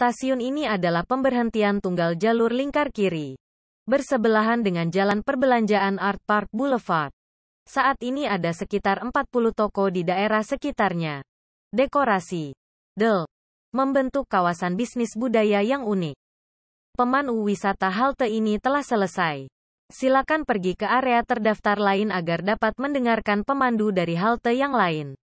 Stasiun ini adalah pemberhentian tunggal jalur lingkar kiri. Bersebelahan dengan jalan perbelanjaan Art Park Boulevard. Saat ini ada sekitar 40 toko di daerah sekitarnya. Dekorasi. Del. Membentuk kawasan bisnis budaya yang unik. Pemandu wisata halte ini telah selesai. Silakan pergi ke area terdaftar lain agar dapat mendengarkan pemandu dari halte yang lain.